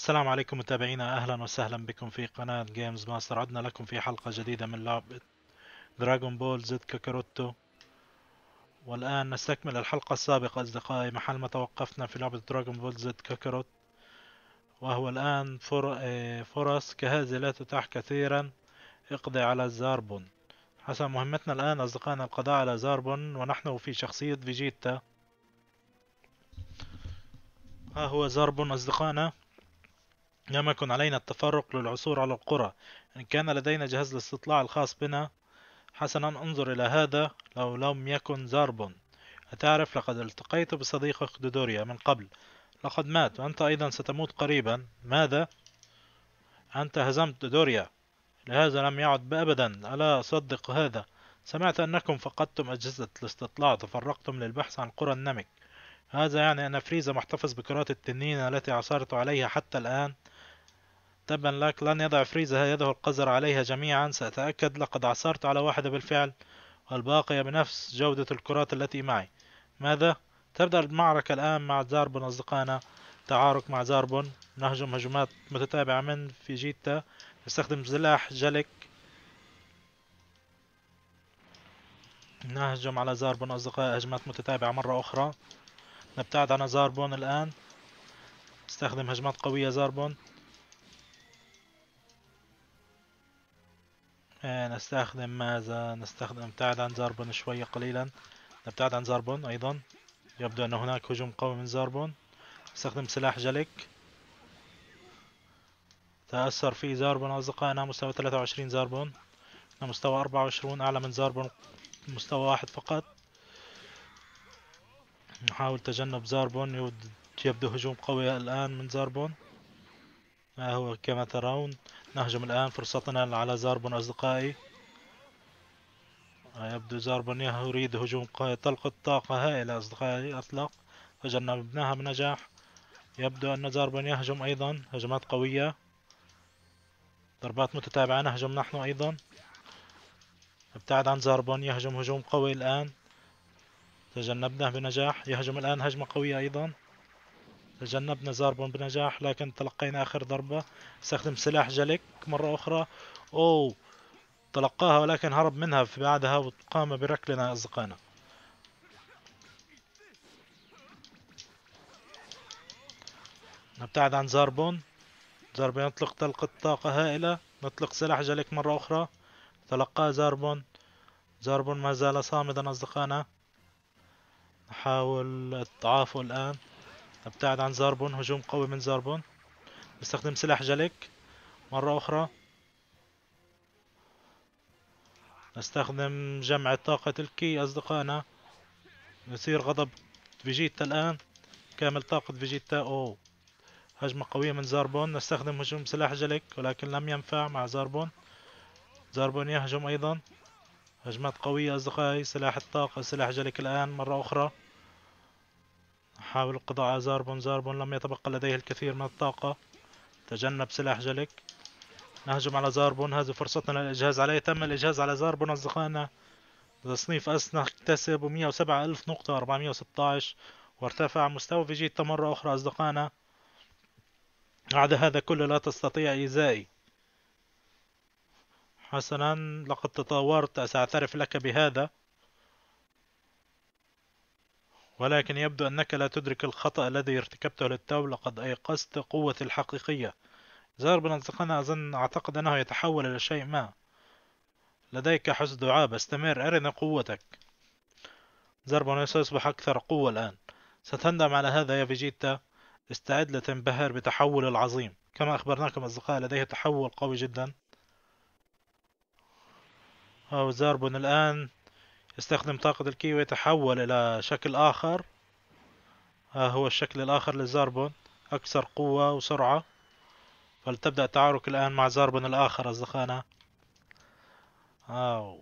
السلام عليكم متابعينا اهلا وسهلا بكم في قناة جيمز ماستر عدنا لكم في حلقة جديدة من لعبة دراغون بول زد كاكاروتو والان نستكمل الحلقة السابقة اصدقائي محل ما توقفنا في لعبة دراغون بول زد كاكاروت وهو الان فر... إيه، فرص كهذه لا تتاح كثيرا اقضي على زاربون حسب مهمتنا الان اصدقائنا القضاء على زاربون ونحن في شخصية فيجيتا ها هو زاربون اصدقائنا لم يكن علينا التفرق للعثور على القرى إن كان لدينا جهاز الاستطلاع الخاص بنا حسنا انظر إلى هذا لو لم يكن زاربون أتعرف لقد التقيت بصديقك دودوريا من قبل لقد مات وأنت أيضا ستموت قريبا ماذا؟ أنت هزمت دودوريا لهذا لم يعد أبدا ألا أصدق هذا سمعت أنكم فقدتم أجهزة الاستطلاع تفرقتم للبحث عن قرى النمك هذا يعني أن فريزا محتفظ بكرات التنين التي عثرت عليها حتى الآن تبا لك لن يضع فريزا يده القذر عليها جميعا سأتأكد لقد عثرت على واحدة بالفعل والباقية بنفس جودة الكرات التي معي ماذا؟ تبدأ المعركة الآن مع زاربون أصدقائنا تعارك مع زاربون نهجم هجمات متتابعة من فيجيتا نستخدم سلاح جلك نهجم على زاربون أصدقائي هجمات متتابعة مرة أخرى نبتعد عن زاربون الآن نستخدم هجمات قوية زاربون آه، نستخدم ماذا نستخدم نبتعد عن زاربون شوية قليلا نبتعد عن زاربون أيضا يبدو أن هناك هجوم قوي من زاربون نستخدم سلاح جلك تأثر في زاربون أصدقائنا مستوى 23 زاربون مستوى 24 أعلى من زاربون مستوى واحد فقط نحاول تجنب زاربون يبدو هجوم قوي الآن من زاربون ها هو كما ترون نهجم الآن فرصتنا على زاربون أصدقائي يبدو زاربون يريد هجوم تلقط طاقة هائلة أصدقائي أطلق فجنبناها بنجاح يبدو أن زاربون يهجم أيضا هجمات قوية ضربات متتابعة نهجم نحن أيضا ابتعد عن زاربون يهجم هجوم قوي الآن تجنبناه بنجاح يهجم الآن هجمة قوية أيضا تجنبنا زاربون بنجاح لكن تلقينا آخر ضربة استخدم سلاح جلك مرة أخرى أو تلقاها ولكن هرب منها في بعدها وقام بركلنا أصدقائنا نبتعد عن زاربون زاربون يطلق طلقة طاقة هائلة نطلق سلاح جلك مرة أخرى تلقى زاربون زاربون ما زال صامدا أصدقائنا نحاول اضعافه الآن ابتعد عن زاربون هجوم قوي من زاربون بستخدم سلاح جلك مرة أخرى نستخدم جمع طاقة الكي أصدقائنا نثير غضب فيجيتا الآن كامل طاقة فيجيتا أو هجمة قوية من زاربون نستخدم هجوم سلاح جلك ولكن لم ينفع مع زاربون زاربون يهجم أيضا هجمات قوية أصدقائي سلاح الطاقة سلاح جلك الآن مرة أخرى حاول القضاء على زاربون زاربون لم يتبقى لديه الكثير من الطاقة تجنب سلاح جلك نهجم على زاربون هذه فرصتنا للإجهاز عليه إيه؟ تم الإجهاز على زاربون أصدقائنا تصنيف أس نكتسب 107 ألف نقطة 416 وارتفع مستوى فيجيتا مرة أخرى أصدقائنا بعد هذا كله لا تستطيع إيذائي حسنا لقد تطورت سأعترف لك بهذا ولكن يبدو أنك لا تدرك الخطأ الذي ارتكبته للتو لقد أيقظت قوة الحقيقية زار بن أصدقنا أظن أعتقد أنه يتحول إلى شيء ما لديك حس دعابة استمر أرنا قوتك زار بن سيصبح أكثر قوة الآن ستندم على هذا يا فيجيتا استعد لتنبهر بتحول العظيم كما أخبرناكم أصدقاء لديه تحول قوي جدا أو زاربون الآن يستخدم طاقة الكي ويتحول إلى شكل آخر ها هو الشكل الآخر للزاربون أكثر قوة وسرعة فلتبدأ التعارك الآن مع زاربون الآخر أصدقائنا آه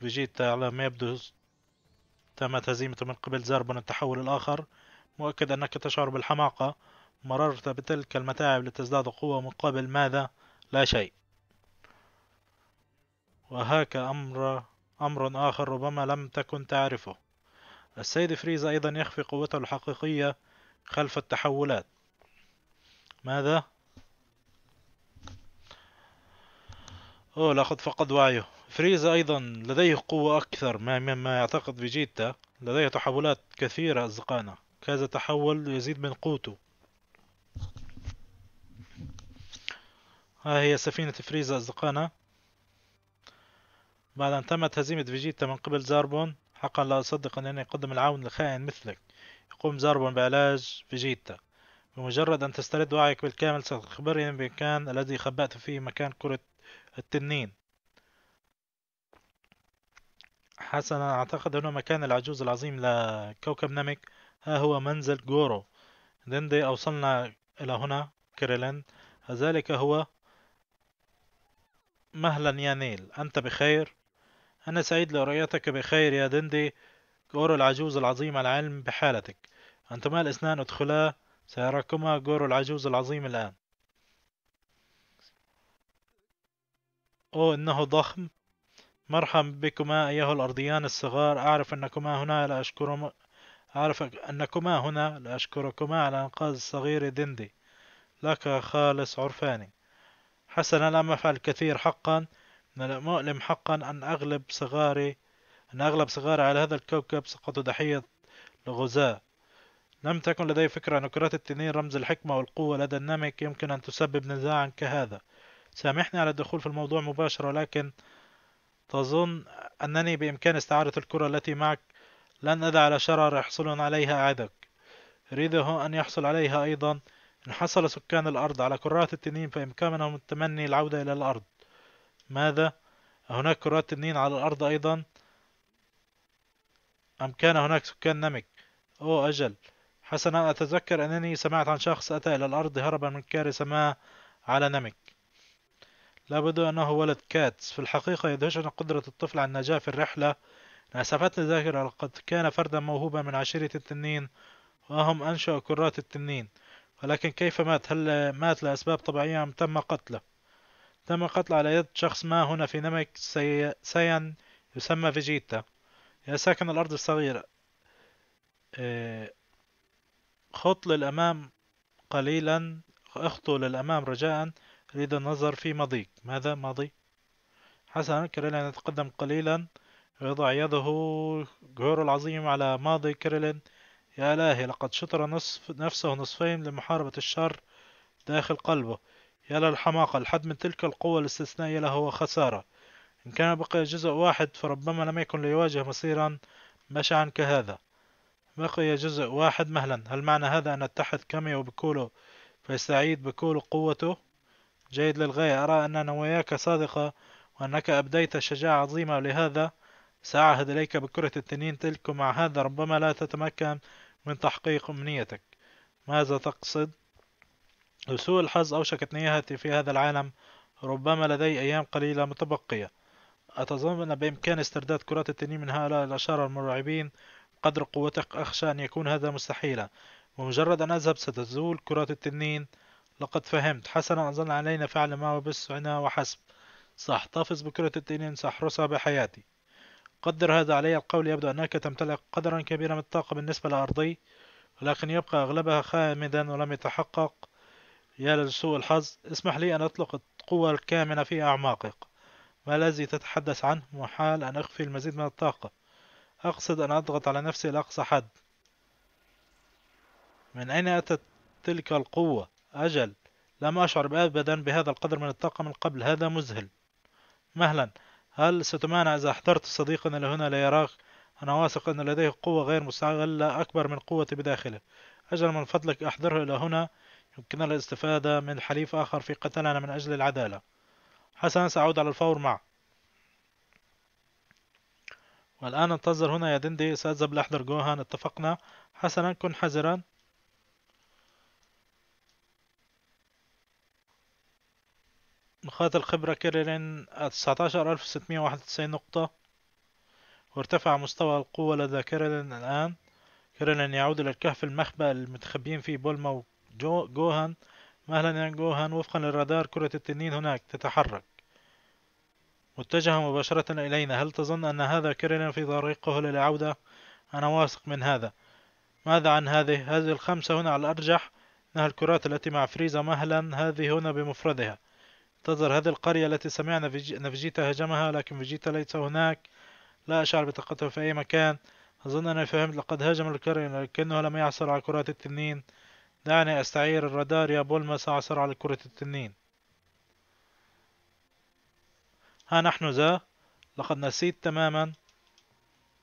فيجيتا على ما يبدو تمت هزيمته من قبل زاربون التحول الآخر مؤكد أنك تشعر بالحماقة مررت بتلك المتاعب لتزداد قوة مقابل ماذا لا شيء وهاك أمر أمر آخر ربما لم تكن تعرفه السيد فريزا أيضا يخفي قوته الحقيقية خلف التحولات ماذا؟ أوه لقد فقد وعيه فريزا أيضا لديه قوة أكثر مما يعتقد فيجيتا لديه تحولات كثيرة أصدقائنا كذا تحول يزيد من قوته ها هي سفينة فريزا أصدقائنا بعد أن تمت هزيمة فيجيتا من قبل زاربون حقا لا أصدق أنني قدم العون لخائن مثلك يقوم زاربون بعلاج فيجيتا بمجرد أن تسترد وعيك بالكامل ستخبرني بمكان الذي خبأت فيه مكان كرة التنين حسنا أعتقد أنه مكان العجوز العظيم لكوكب نمك ها هو منزل جورو ديندي أوصلنا إلى هنا كريلين ذلك هو مهلا يا نيل أنت بخير أنا سعيد لرؤيتك بخير يا دندي جورو العجوز العظيم العلم بحالتك أنتما الاثنان ادخلا سيراكما جورو العجوز العظيم الآن أوه إنه ضخم مرحبا بكما أيها الأرضيان الصغار أعرف أنكما هنا لأشكر أعرف أنكما هنا لأشكركما على إنقاذ الصغير دندي لك خالص عرفاني حسنا لم أفعل كثير حقا مؤلم حقا أن أغلب صغاري أن أغلب صغاري على هذا الكوكب سقطوا ضحية لغزاة لم تكن لدي فكرة أن كرات التنين رمز الحكمة والقوة لدى النمك يمكن أن تسبب نزاعا كهذا سامحني على الدخول في الموضوع مباشرة ولكن تظن أنني بإمكان استعارة الكرة التي معك لن أدع على شرر يحصلون عليها أعدك أريده أن يحصل عليها أيضا إن حصل سكان الأرض على كرات التنين فإمكانهم التمني العودة إلى الأرض ماذا هناك كرات تنين على الأرض أيضا أم كان هناك سكان نمك أوه أجل حسنا أتذكر أنني سمعت عن شخص أتى إلى الأرض هربا من كارثة ما على نمك لابد أنه ولد كاتس في الحقيقة يدهشنا قدرة الطفل على النجاة في الرحلة نسفتني الذاكرة لقد كان فردا موهوبا من عشيرة التنين وهم أنشأ كرات التنين ولكن كيف مات هل مات لأسباب طبيعية أم تم قتله تم قتل على يد شخص ما هنا في نمك سي... سيان يسمى فيجيتا يا ساكن الأرض الصغيرة آه، خط للأمام قليلا اخطو للأمام رجاء أريد النظر في ماضيك ماذا ماضي حسنا كريلين يتقدم قليلا ويضع يده جهور العظيم على ماضي كريلين يا إلهي لقد شطر نصف نفسه نصفين لمحاربة الشر داخل قلبه يا للحماقة الحد من تلك القوة الاستثنائية له خسارة إن كان بقي جزء واحد فربما لم يكن ليواجه مصيرا بشعا كهذا بقي جزء واحد مهلا هل معنى هذا أن أتحد كاميو بكولو فيستعيد بكولو قوته جيد للغاية أرى أننا وياك صادقة وأنك أبديت شجاعة عظيمة لهذا سأعهد إليك بكرة التنين تلك ومع هذا ربما لا تتمكن من تحقيق أمنيتك ماذا تقصد؟ لسوء الحظ أوشكت نياهتي في هذا العالم ربما لدي أيام قليلة متبقية أتظن بإمكاني استرداد كرة التنين من هؤلاء الأشارة المرعبين قدر قوتك أخشى أن يكون هذا مستحيلا بمجرد أن أذهب ستزول كرة التنين لقد فهمت حسنا أظن علينا فعل ما هنا وحسب سأحتفظ بكرة التنين سأحرسها بحياتي قدر هذا علي القول يبدو أنك تمتلك قدرا كبيرا من الطاقة بالنسبة لأرضي ولكن يبقى أغلبها خامدا ولم يتحقق يا لسوء الحظ اسمح لي أن أطلق القوة الكامنة في أعماقك ما الذي تتحدث عنه محال أن أخفي المزيد من الطاقة أقصد أن أضغط على نفسي لأقصى حد من أين أتت تلك القوة أجل لم أشعر أبدا بهذا القدر من الطاقة من قبل هذا مذهل مهلا هل ستمانع إذا أحضرت صديقنا لهنا ليراك أنا واثق أن لديه قوة غير مستغلة أكبر من قوتي بداخله أجل من فضلك أحضره إلى هنا يمكننا الاستفادة من حليف آخر في قتالنا من أجل العدالة حسنا سأعود على الفور معه والآن انتظر هنا يا دندي سأذهب لأحضر جوهان اتفقنا حسنا كن حذرا نقاط الخبرة كيرلين 19691 نقطة وارتفع مستوى القوة لدى كيرلين الآن كيرلين يعود إلى الكهف المخبأ المتخبيين فيه بولما جو جوهان مهلا يا يعني جوهان وفقا للرادار كرة التنين هناك تتحرك متجهة مباشرة إلينا هل تظن أن هذا كيرلين في طريقه للعودة؟ أنا واثق من هذا ماذا عن هذه؟ هذه الخمسة هنا على الأرجح إنها الكرات التي مع فريزا مهلا هذه هنا بمفردها انتظر هذه القرية التي سمعنا نفجيتا هجمها لكن فيجيتا ليس هناك لا أشعر بطاقته في أي مكان أظن أني فهمت لقد هاجم الكرين لكنه لم يعثر على كرات التنين دعني أستعير الرادار يا بولما سأعثر على كرة التنين ها نحن ذا لقد نسيت تماما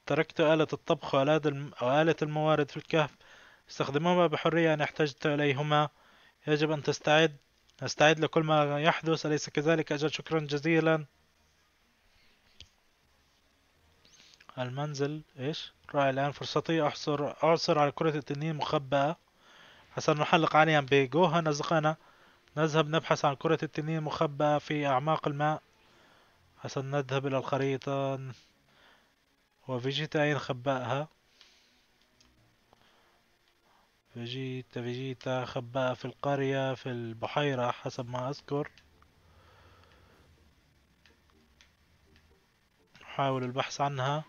تركت آلة الطبخ وآلة الموارد في الكهف استخدمهما بحرية إن احتجت إليهما يجب أن تستعد نستعد لكل ما يحدث أليس كذلك أجل شكرا جزيلا المنزل إيش؟ رأي الآن فرصتي أحصر أعثر على كرة التنين مخبأة حسنا نحلق عاليا بجوها أصدقائنا نذهب نبحث عن كرة التنين المخبأة في أعماق الماء حسنا نذهب إلى الخريطة وفيجيتا أين خبأها فيجيتا فيجيتا خبأها في القرية في البحيرة حسب ما أذكر نحاول البحث عنها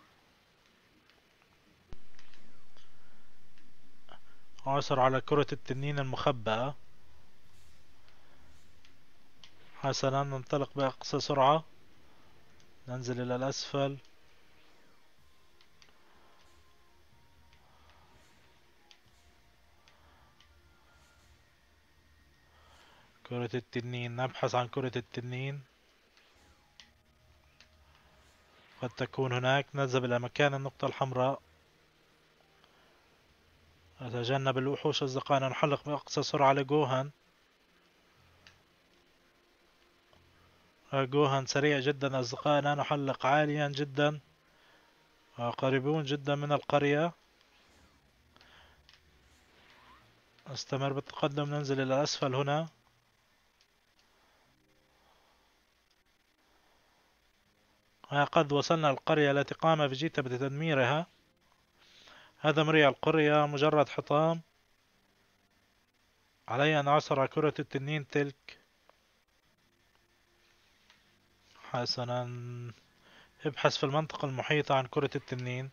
عثر على كرة التنين المخبأة حسنا ننطلق بأقصى سرعة ننزل إلى الأسفل كرة التنين نبحث عن كرة التنين قد تكون هناك نذهب إلى مكان النقطة الحمراء أتجنب الوحوش أصدقائنا نحلق بأقصى سرعة لجوهان جوهان سريع جدا أصدقائنا نحلق عاليا جدا قريبون جدا من القرية نستمر بالتقدم ننزل إلى الأسفل هنا قد وصلنا القرية التي قام فيجيتا بتدميرها هذا مريع القرية مجرد حطام علي أن أعثر كرة التنين تلك حسنا ابحث في المنطقة المحيطة عن كرة التنين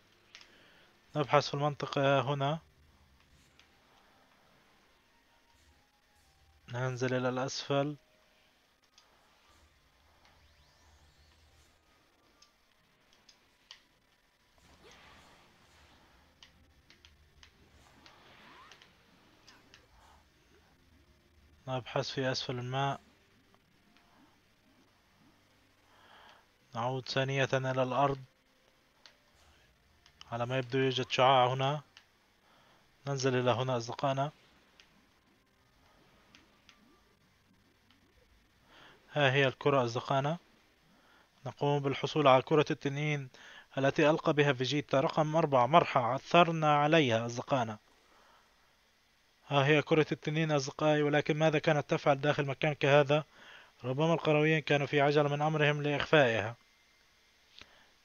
نبحث في المنطقة هنا ننزل إلى الأسفل نبحث في أسفل الماء نعود ثانية إلى الأرض على ما يبدو يوجد شعاع هنا ننزل إلى هنا أصدقائنا ها هي الكرة أصدقائنا نقوم بالحصول على كرة التنين التي ألقى بها فيجيتا رقم أربعة مرحى عثرنا عليها أصدقائنا ها هي كرة التنين أصدقائي ولكن ماذا كانت تفعل داخل مكان كهذا؟ ربما القرويين كانوا في عجلة من أمرهم لإخفائها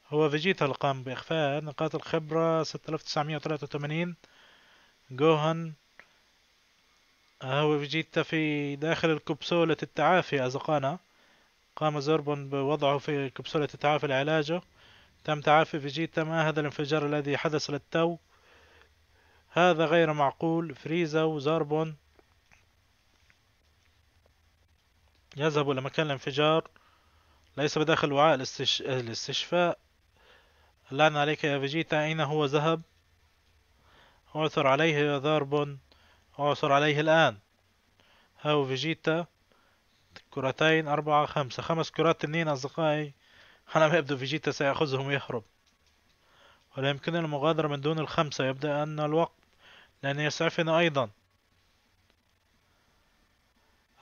هو فيجيتا اللي قام بإخفاء نقاط الخبرة 6983 جوهان هو فيجيتا في داخل كبسولة التعافي أصدقائنا قام زوربون بوضعه في كبسولة التعافي لعلاجه تم تعافي فيجيتا ما هذا الانفجار الذي حدث للتو هذا غير معقول فريزا وزاربون يذهب إلى مكان الانفجار ليس بداخل وعاء الاستش... الاستشفاء اللعنة عليك يا فيجيتا أين هو ذهب؟ عثر عليه يا زاربون عثر عليه الآن هاو فيجيتا كرتين أربعة خمسة خمس كرات تنين أصدقائي على ما يبدو فيجيتا سيأخذهم ويهرب ولا يمكننا المغادرة من دون الخمسة يبدأ أن الوقت لأنه يسعفني أيضا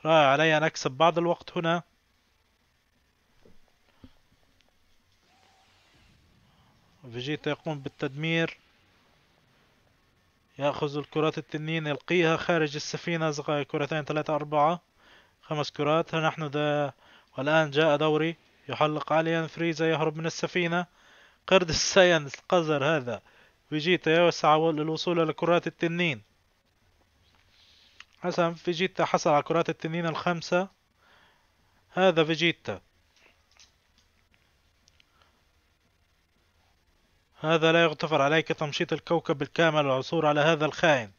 رائع علي أن أكسب بعض الوقت هنا فيجيتا يقوم بالتدمير يأخذ الكرات التنين يلقيها خارج السفينة كرتين ثلاثة أربعة خمس كرات نحن ذا والآن جاء دوري يحلق عليا فريزا يهرب من السفينة قرد الساينس قذر هذا فيجيتا يسعى للوصول إلى كرات التنين حسنا فيجيتا حصل على كرات التنين الخمسة هذا فيجيتا هذا لا يغتفر عليك تمشيط الكوكب بالكامل والعثور على هذا الخائن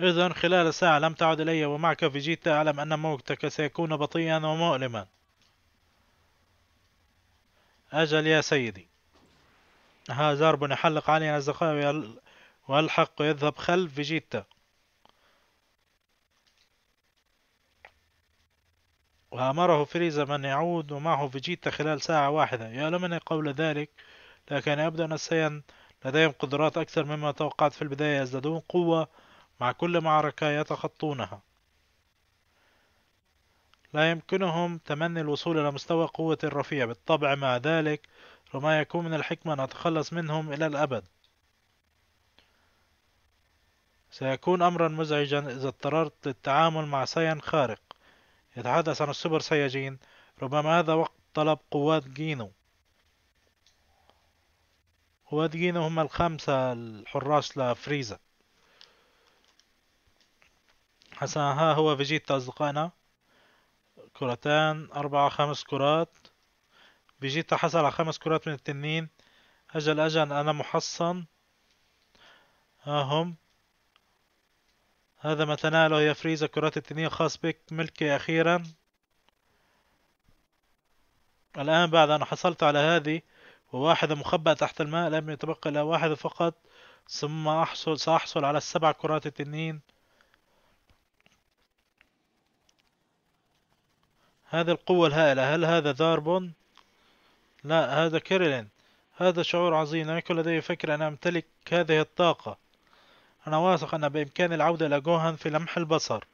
إذا خلال ساعة لم تعد إلي ومعك فيجيتا أعلم أن موتك سيكون بطيئا ومؤلما أجل يا سيدي ها زرب يحلق علينا أصدقائي ويلحق ويذهب خلف فيجيتا وأمره فريزا من يعود ومعه فيجيتا خلال ساعة واحدة يألمني قول ذلك لكن يبدو أن السيان لديهم قدرات أكثر مما توقعت في البداية يزدادون قوة مع كل معركة يتخطونها لا يمكنهم تمني الوصول إلى مستوى قوة الرفيع بالطبع مع ذلك ربما يكون من الحكمة أن أتخلص منهم إلى الأبد سيكون أمرا مزعجا إذا اضطررت للتعامل مع ساين خارق يتحدث عن السوبر سايجين ربما هذا وقت طلب قوات جينو قوات جينو هم الخمسة الحراس لفريزا حسنا ها هو فيجيتا أصدقائنا كرتان أربعة خمس كرات فيجيتا حصل على خمس كرات من التنين أجل أجل أنا محصن ها هم هذا ما تناله يا فريزا كرات التنين خاص بك ملكي أخيرا الآن بعد أن حصلت على هذه وواحدة مخبأة تحت الماء لم يتبقى إلا واحد فقط ثم أحصل سأحصل على السبع كرات التنين هذه القوة الهائلة هل هذا ذاربون؟ لا هذا كيرلين هذا شعور عظيم لم يكن لدي فكرة أن أمتلك هذه الطاقة أنا واثق أن بإمكاني العودة إلى جوهان في لمح البصر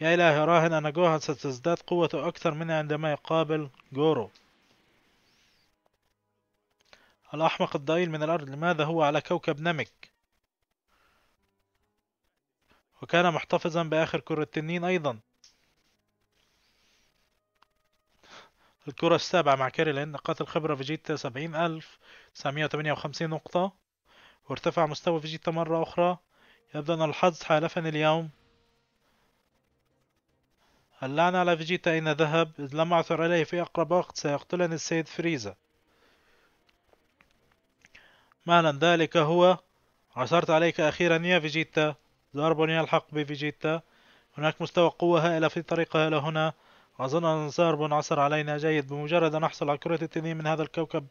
يا إلهي راهن أن جوهان ستزداد قوته أكثر مني عندما يقابل جورو الأحمق الضئيل من الأرض لماذا هو على كوكب نمك وكان محتفظا بآخر كرة التنين أيضا الكرة السابعة مع كاري نقاط الخبرة فيجيتا سبعين ألف تسعمية وثمانية وخمسين نقطة وارتفع مستوى فيجيتا مرة أخرى يبدو أن الحظ حالفني اليوم اللعنة على فيجيتا أين ذهب إذ لم أعثر عليه في أقرب وقت سيقتلني السيد فريزا معنى ذلك هو عثرت عليك أخيرا يا فيجيتا ضرب يلحق بفيجيتا هناك مستوى قوة هائلة في طريقها إلى هنا أظن أن زهربون عثر علينا جيد بمجرد أن أحصل على كرة التنين من هذا الكوكب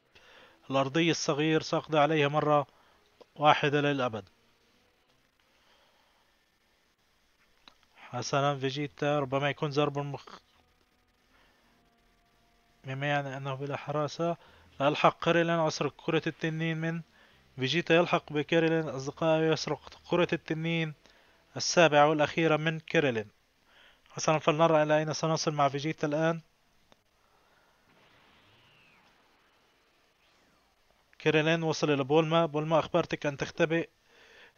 الأرضي الصغير سأقضي عليه مرة واحدة للأبد حسنا فيجيتا ربما يكون زربون مخ... مما يعني أنه بلا حراسة ألحق كاريلين أسرق كرة التنين من فيجيتا يلحق بكاريلين أصدقائه يسرق كرة التنين السابعة والأخيرة من كاريلين حسنا فلنرى إلى أين سنصل مع فيجيتا الآن كيرلين وصل إلى بولما بولما أخبرتك أن تختبئ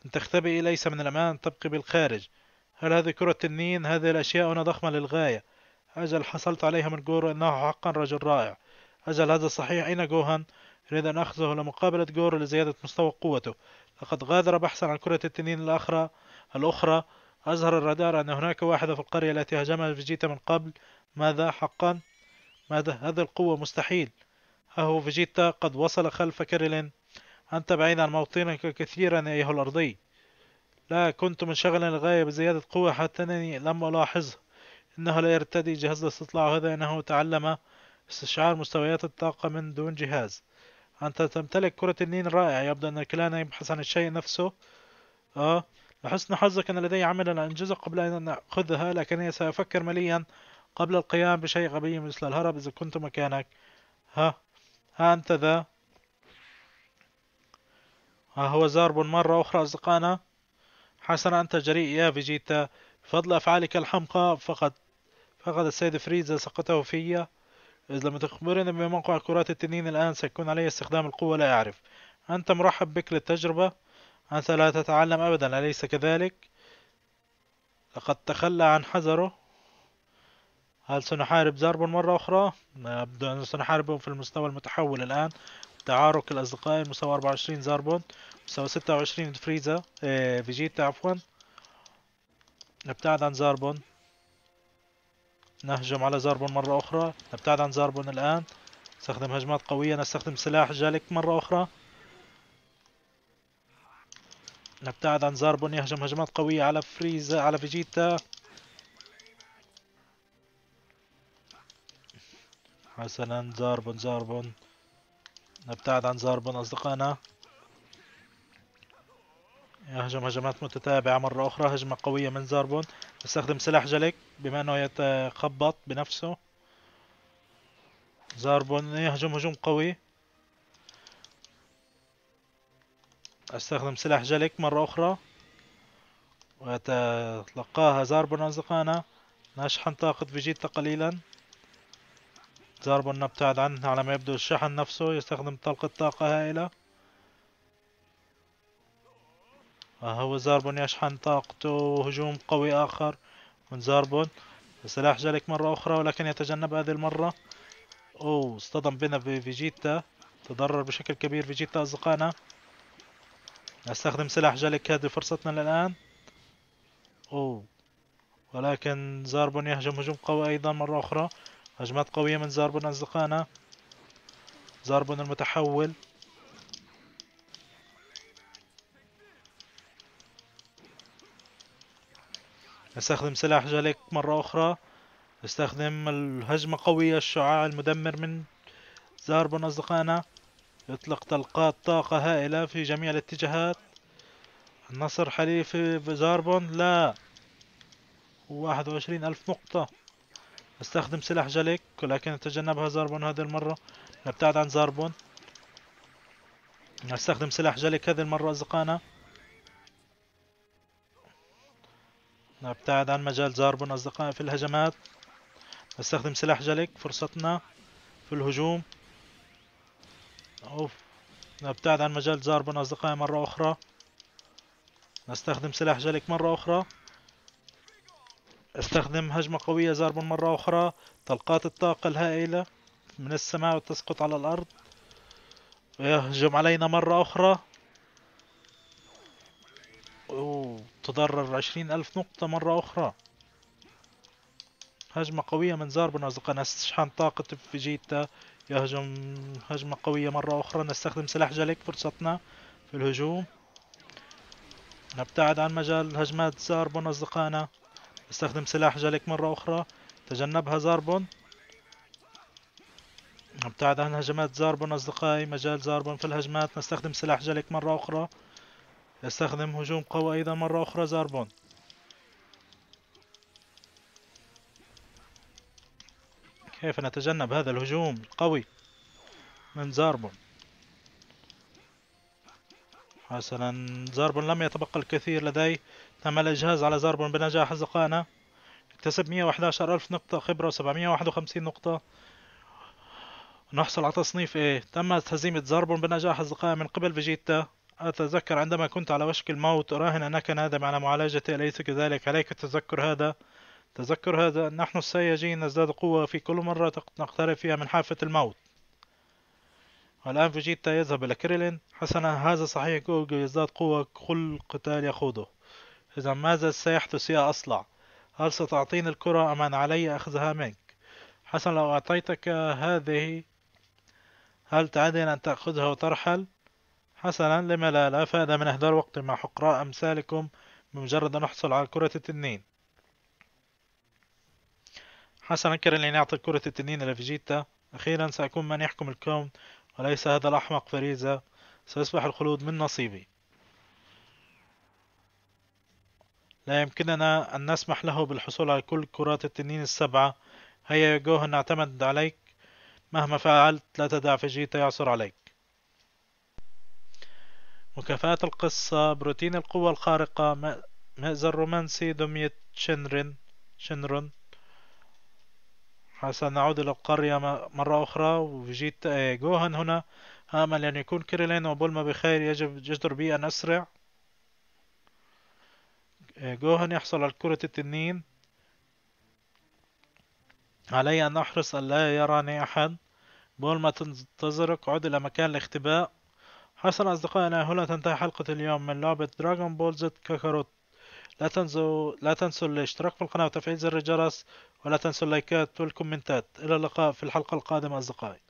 أن تختبئي ليس من ان تبقي بالخارج هل هذه كرة النين هذه الأشياء هنا ضخمة للغاية أجل حصلت عليها من جورو إنه حقا رجل رائع أجل هذا صحيح أين جوهان يريد أن أخذه لمقابلة جورو لزيادة مستوى قوته لقد غادر بحثا عن كرة التنين الأخرى الأخرى أظهر الرادار أن هناك واحدة في القرية التي هاجمها فيجيتا من قبل ماذا حقا؟ ماذا هذه القوة مستحيل أهو فيجيتا قد وصل خلف كيرلين أنت بعيد عن موطنك كثيرا أيها الأرضي لا كنت منشغلا للغاية بزيادة قوة حتى أنني لم ألاحظه إنه لا يرتدي جهاز الاستطلاع هذا إنه تعلم استشعار مستويات الطاقة من دون جهاز أنت تمتلك كرة النين رائع يبدو أن الكلان يبحث عن الشيء نفسه آه لحسن حظك أن لدي عمل أن أنجزه قبل أن أخذها لكني سأفكر مليا قبل القيام بشيء غبي مثل الهرب إذا كنت مكانك ها ها أنت ذا ها هو زارب مرة أخرى أصدقائنا حسنا أنت جريء يا فيجيتا بفضل أفعالك الحمقى فقد فقد السيد فريزا سقطه في إذا لم تخبرني بموقع كرات التنين الآن سيكون علي استخدام القوة لا أعرف أنت مرحب بك للتجربة أنت لا تتعلم أبدا أليس كذلك؟ لقد تخلى عن حذره هل سنحارب زرب مرة أخرى؟ يبدو أن سنحاربهم في المستوى المتحول الآن تعارك الأصدقاء مستوى 24 زاربون مستوى 26 فريزا إيه فيجيتا عفوا نبتعد عن زاربون نهجم على زاربون مرة أخرى نبتعد عن زاربون الآن نستخدم هجمات قوية نستخدم سلاح جالك مرة أخرى نبتعد عن زاربون يهجم هجمات قوية على فريزا على فيجيتا حسنا زاربون زاربون نبتعد عن زاربون أصدقائنا يهجم هجمات متتابعة مرة أخرى هجمة قوية من زاربون يستخدم سلاح جليك بما أنه يتخبط بنفسه زاربون يهجم هجوم قوي استخدم سلاح جلك مرة أخرى ويتلقاها زاربون أصدقائنا نشحن طاقة فيجيتا قليلا زاربون نبتعد عنه على ما يبدو الشحن نفسه يستخدم طلقة طاقة هائلة هو زاربون يشحن طاقته هجوم قوي آخر من زاربون سلاح جلك مرة أخرى ولكن يتجنب هذه المرة أوه اصطدم بنا بفيجيتا تضرر بشكل كبير فيجيتا أصدقائنا استخدم سلاح جالك هذه فرصتنا الآن أوه ولكن زاربون يهجم هجوم قوي أيضا مرة أخرى هجمات قوية من زاربون أصدقائنا زاربون المتحول استخدم سلاح جالك مرة أخرى استخدم الهجمة قوية الشعاع المدمر من زاربون أصدقائنا يطلق طلقات طاقة هائلة في جميع الاتجاهات النصر حليف زاربون لا واحد وعشرين ألف نقطة استخدم سلاح جليك ولكن تجنبها زاربون هذه المرة نبتعد عن زاربون نستخدم سلاح جليك هذه المرة أصدقائنا نبتعد عن مجال زاربون أصدقائي في الهجمات نستخدم سلاح جليك فرصتنا في الهجوم اوف نبتعد عن مجال زاربون اصدقائي مرة اخرى نستخدم سلاح جلك مرة اخرى استخدم هجمة قوية زاربون مرة اخرى طلقات الطاقة الهائلة من السماء وتسقط على الارض ويهجم علينا مرة اخرى أوه. تضرر عشرين ألف نقطة مرة أخرى هجمة قوية من زاربون أصدقائي نستشحن طاقة فيجيتا يهجم هجمة قوية مرة أخرى نستخدم سلاح جليك فرصتنا في الهجوم نبتعد عن مجال هجمات زاربون أصدقائنا نستخدم سلاح جليك مرة أخرى تجنبها زاربون نبتعد عن هجمات زاربون أصدقائي مجال زاربون في الهجمات نستخدم سلاح جليك مرة أخرى يستخدم هجوم قوي أيضا مرة أخرى زاربون كيف نتجنب هذا الهجوم القوي من زاربون حسنا زاربون لم يتبقى الكثير لدي تم الإجهاز على زاربون بنجاح أصدقائنا اكتسب 111 ألف نقطة خبرة و751 نقطة نحصل على تصنيف A تمت هزيمة زاربون بنجاح أصدقائي من قبل فيجيتا أتذكر عندما كنت على وشك الموت أراهن أنك نادم على معالجتي أليس كذلك عليك التذكر هذا تذكر هذا نحن السياجين نزداد قوة في كل مرة نقترب فيها من حافة الموت والآن فيجيتا يذهب إلى كريلين حسنا هذا صحيح جوجو يزداد قوة كل قتال يخوضه إذا ماذا سيحدث يا أصلع هل ستعطيني الكرة أم أن علي أخذها منك حسنا لو أعطيتك هذه هل تعدين أن تأخذها وترحل حسنا لما لا لا فائدة من إهدار وقت مع حقراء أمثالكم بمجرد أن أحصل على كرة التنين حسنا كرن لنعطي كرة التنين لفيجيتا أخيرا سأكون من يحكم الكون وليس هذا الأحمق فريزا سيصبح الخلود من نصيبي لا يمكننا أن نسمح له بالحصول على كل كرات التنين السبعة هيا يا جوهن نعتمد عليك مهما فعلت لا تدع فيجيتا يعثر عليك مكافأة القصة بروتين القوة الخارقة مأزر رومانسي دمية شنرن شنرن سنعود إلى القرية مرة أخرى وجيت آه، جوهان هنا آمل آه، أن يكون كيرلين وبولما بخير يجب جدر بي أن أسرع آه، جوهان يحصل على كرة التنين علي أن أحرص أن لا يراني أحد بولما تنتظرك عد إلى مكان الاختباء حسنا أصدقائنا هنا تنتهي حلقة اليوم من لعبة دراغون بول زد كاكاروت لا تنسوا لا تنسوا الاشتراك في القناة وتفعيل زر الجرس ولا تنسوا اللايكات والكومنتات إلى اللقاء في الحلقة القادمة أصدقائي